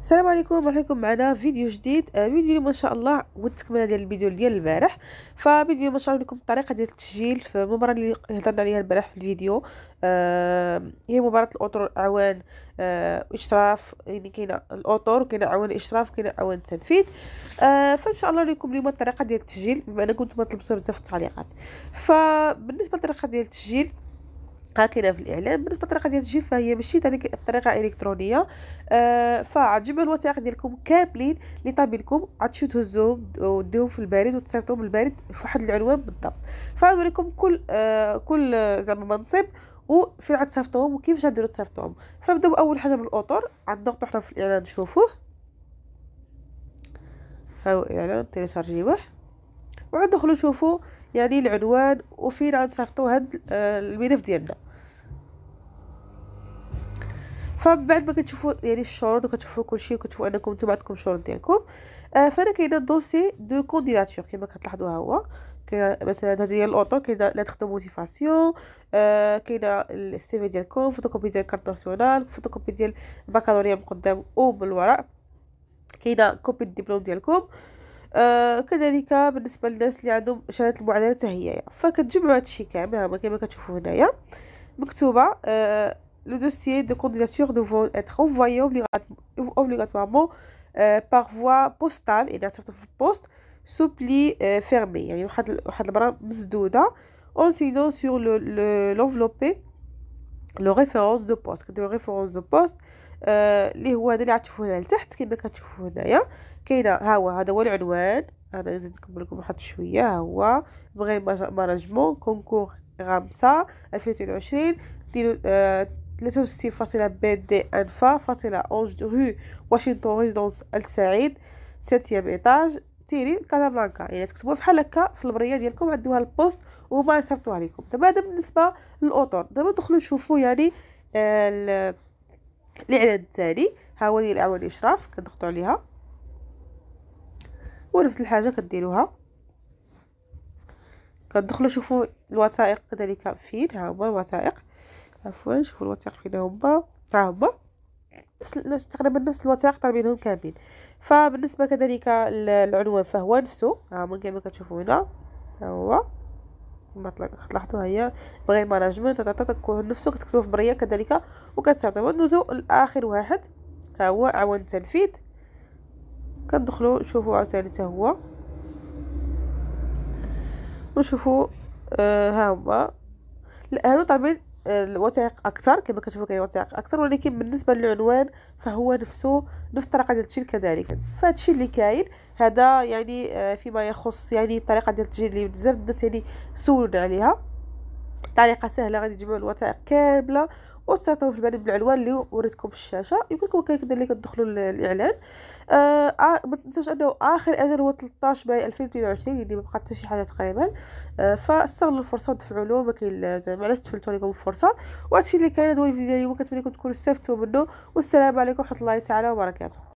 السلام عليكم مرحبا بكم معنا فيديو جديد آه، فيديو اليوم ان شاء الله والتكمله ديال الفيديو ديال البارح ففيديو اليوم نشرح لكم الطريقه ديال التسجيل في المباراه اللي هضرنا عليها البارح في الفيديو آه هي مباراه الاطر الاعوان آه اشراف يعني كاينه الاطر وكاينه اعوان اشراف وكاينه اعوان تنفيذ آه فان شاء الله لكم اليوم الطريقه ديال التسجيل بما انكم كنتم طلبتوها بزاف في التعليقات فبالنسبه للطريقه ديال التسجيل كاينه في الاعلام بالنسبه للطريقه ديال الجلد فهي ماشي هذيك الطريقه الالكترونيه آه فعتجيبوا الوثائق ديالكم كاملين اللي طاب لكم عتمشيو تهزوهم وديهم في البريد وتصيفطوهم للبريد في واحد العنوان بالضبط فغنوريكم كل آه كل آه، زعما منصب وفين غتصيفطوهم وكيفاش غديروا تصيفطوهم فنبداو اول حاجه بالاطر غنضغطو حنا في الاعلان نشوفوه ها هو الاعلان تيليشارجيوه وغندخلوا نشوفوا يعني العنوان وفين غنصيفطو هاد آه، الملف ديالنا فمن بعد ما كتشوفوا يعني الشروط وكتشوفوا كلشي وكتشوفوا انكم نتوما عندكم الشروط ديالكم آه فانا كاين الدوسي دو كونديداتور كما كتلاحظوا ها هو مثلا هذه ديال الاوتو كاين لا دو موتيفاسيون آه كاين السي في ديالكم فوتوكوبي ديال كارت ناسيونال فوتوكوبي ديال البكالوريا من قدام من الوراء كاين كوبي الدبلوم ديالكم آه، كذلك بالنسبة للناس اللي عندهم شهادة المعادلة التهيئية يعني. فكتجمع هادشي كامل هما كيما كتشوفو هنايا مكتوبة لو دوسيي دو كونديناتور دو فول اتر اونفوي اوبليغاتوارمون باغ فوا بوستال الى عرفتو في البوست سوبلي فيرمي يعني واحد واحد المرة مسدودة اون سينون سيغ لو لونفلوبي لو ريفيرونس دو بوست كدير ريفيرونس دو بوست آه، اللي هو هذا اللي غتشوفوه هنا لتحت كما كتشوفوا هنايا كاينه ها هو هذا هو العنوان انا نزيد نكمل لكم واحد شويه ها هو بغي ماناجمون كونكور غامسة 2022 آه، ثلاثة وستين فاصلة بي دي أنفا فاصلة أونج رو واشنطن ريزيدونس السعيد سيتيام إيطاج تيري كازابلانكا يعني تكتبوها بحال هكا في البريه ديالكم عندوها البوست وهما يصيفطوها لكم دابا هذا بالنسبه للاطر دابا ندخلوا نشوفوا يعني آه الإعداد التالي ها هو ديال أول الاشراف كتضغطوا عليها ونفس الحاجة كديروها كتدخلوا شوفوا الوثائق كذلك فين ها هو الوثائق عفوا شوفوا الوثائق فين هما ها هما تقريبا نفس الوثائق طالبينهم كاملين فبالنسبه كذلك العنوان فهو نفسه ها هو كما كتشوفوا هنا ها هو كما تلاحظوا هي بغي ماناجمنت تكون نفسه كتكتبوا في بريه كذلك وكتعطيو ندوزو لاخر واحد ها هو عوان التنفيذ كندخلوا نشوفو عاوتاني حتى هو نشوفو آه ها هو هادو طالبين آه، الوثائق اكثر كما كتشوفوا كاين وثائق اكثر ولكن بالنسبه للعنوان فهو نفسه نفس الطريقه ديال التشكيل كذلك فهادشي اللي كاين هذا يعني آه، فيما يخص يعني الطريقه ديال التسجيل اللي بزاف الناس يعني سولنا عليها طريقه سهله غادي تجمعوا الوثائق كامله وتصيفطوا في البريد بالعنوان اللي وريتكم في الشاشه يمكنكم كذلك تدخلوا الاعلان آه تنساوش انه اخر اجل هو 13 ماي 2022 يعني ما بقات حتى شي حاجه تقريبا آه فاستغلوا الفرصه ودفعوا له ما كاين زعما علاش تفلتوا لكم الفرصه وهادشي اللي كاين هو الفيديو اليوم كنتمنى لكم تكونوا استفدتوا منه والسلام عليكم ورحمه الله تعالى وبركاته